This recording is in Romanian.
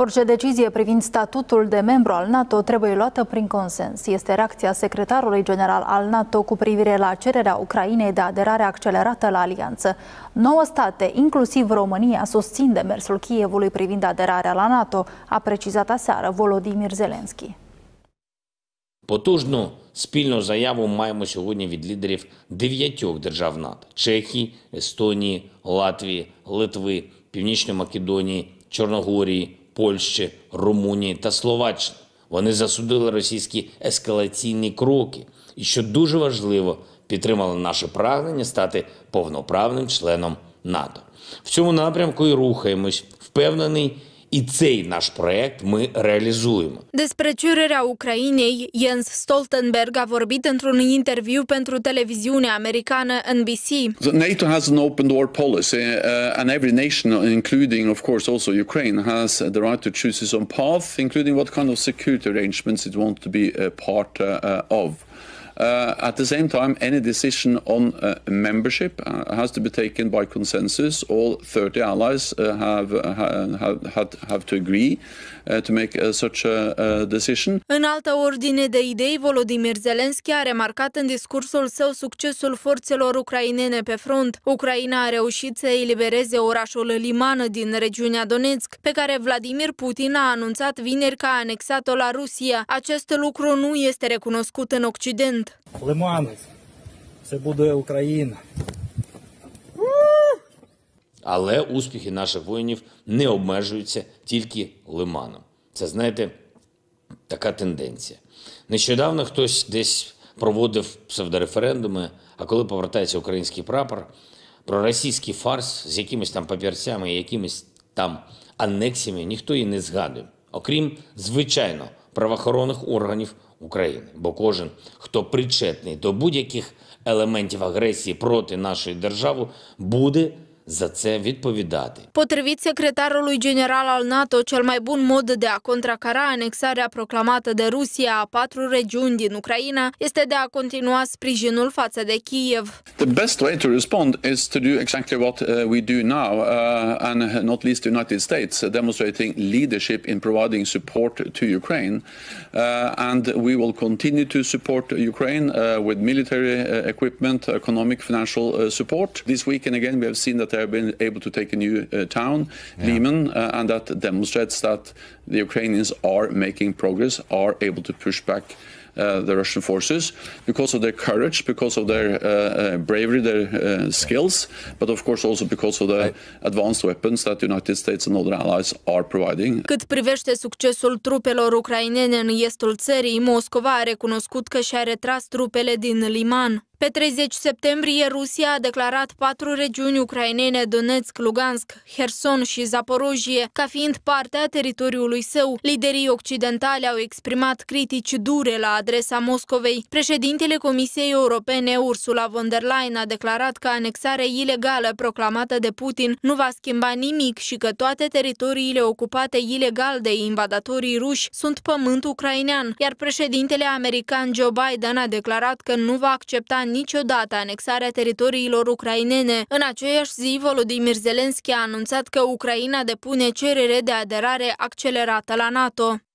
Orice decizie privind statutul de membru al NATO trebuie luată prin consens. Este reacția secretarului general al NATO cu privire la cererea Ucrainei de aderare accelerată la alianță. Nouă state, inclusiv România, susțin demersul Kievului privind aderarea la NATO, a precizat aseară Volodymyr Zelensky. Потужну спільну заяву маємо сьогодні від лідерів дев'ятьох держав НАТО: Чехії, Естонії, Латвії, Литви, Північної Македонії, Чорногорії, Польщі, Румунії та Словаччини. Вони засудили російські ескалаційні кроки, і що дуже важливо, підтримали наше прагнення стати повноправним членом НАТО. В цьому напрямку і рухаємось, впевнений. І цей наш проект ми реалізуємо. Despre cererea Ucrainei, Jens Stoltenberg a vorbit într-un interviu pentru televiziunea americană NBC. The NATO has an open door policy uh, and every nation including of course also Ukraine has the right to choose its own path including what kind of security arrangements it wants to be a part uh, uh of. Uh, at the same time, any decision on uh, membership uh, has to be taken by consensus. All 30 allies uh, have, uh, have, have, have, to agree uh, to make uh, such a uh, decision. În altă ordine de idei, Volodymyr Zelensky a remarcat în discursul său succesul forțelor ucrainene pe front. Ucraina a reușit să elibereze orașul Limană din regiunea Donetsk, pe care Vladimir Putin a anunțat vineri că a anexat-o la Rusia. Acest lucru nu este recunoscut în Occident. бренд. Лиман, це буде Україна. Але успіхи наших воїнів не обмежуються тільки лиманом. Це знаєте, така тенденція. Нещодавно хтось десь проводив псевдореферендуми, а коли повертається український прапор, про російський фарс з якимись там папірцями, і якимись там анексіями, ніхто і не згадує, окрім звичайно правоохоронних органів України. Бо кожен, хто причетний до будь-яких елементів агресії проти нашої держави, буде за це відповідати. Potrivit secretarului general al NATO, cel mai bun mod de a contracara anexarea proclamată de Rusia a patru regiuni din Ucraina este de a continua sprijinul față de Kiev. The best way to respond is to do exactly what uh, we do now uh, and not least the United States uh, demonstrating leadership in providing support to Ukraine uh, and we will continue to support Ukraine uh, with military uh, equipment, economic, financial support. This weekend again we have seen that they have been able to take a new uh, town, yeah. Uh, and that demonstrates that the Ukrainians are making progress, are able to push back uh, the Russian forces because of their courage, because of their uh, uh, bravery, their uh, skills, but of course also because of the advanced weapons that the United States and other allies are providing. Cât privește succesul trupelor ucrainene în estul țării, Moscova a recunoscut că și-a retras trupele din Liman. Pe 30 septembrie, Rusia a declarat patru regiuni ucrainene, Donetsk, Lugansk, Herson și Zaporojie, ca fiind parte a teritoriului său. Liderii occidentali au exprimat critici dure la adresa Moscovei. Președintele Comisiei Europene, Ursula von der Leyen, a declarat că anexarea ilegală proclamată de Putin nu va schimba nimic și că toate teritoriile ocupate ilegal de invadatorii ruși sunt pământ ucrainean, iar președintele american Joe Biden a declarat că nu va accepta niciodată anexarea teritoriilor ucrainene. În aceeași zi, Volodymyr Zelensky a anunțat că Ucraina depune cerere de aderare accelerată la NATO.